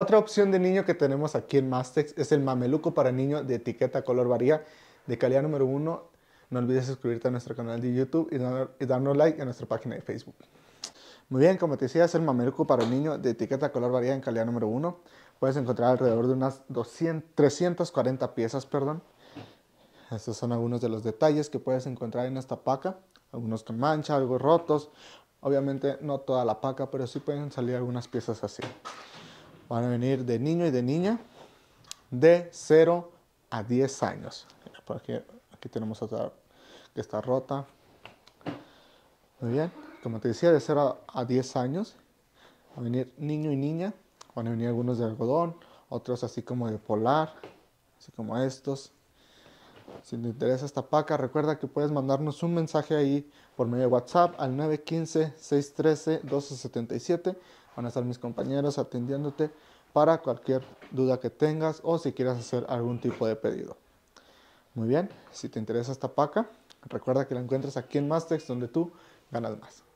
otra opción de niño que tenemos aquí en Mastex es el mameluco para niño de etiqueta color varía de calidad número uno. No olvides suscribirte a nuestro canal de YouTube y, darnos like a nuestra página de Facebook. Muy bien, como te decía, es el mameluco para niño de etiqueta color varía en calidad número uno. Puedes encontrar alrededor de unas 340 piezas, perdón. Estos son algunos de los detalles que puedes encontrar en esta paca. Algunos con mancha, algo rotos. Obviamente no toda la paca, pero sí pueden salir algunas piezas así. Van a venir de niño y de niña de 0 a 10 años. Por aquí, aquí tenemos otra que está rota. Muy bien. Como te decía, de 0 a 10 años van a venir niño y niña. Van a venir algunos de algodón, otros así como de polar, así como estos. Si te interesa esta paca, recuerda que puedes mandarnos un mensaje ahí por medio de WhatsApp al 915-613-1277. Van a estar mis compañeros atendiéndote para cualquier duda que tengas o si quieres hacer algún tipo de pedido. Muy bien, si te interesa esta paca, recuerda que la encuentras aquí en Mastex donde tú ganas más.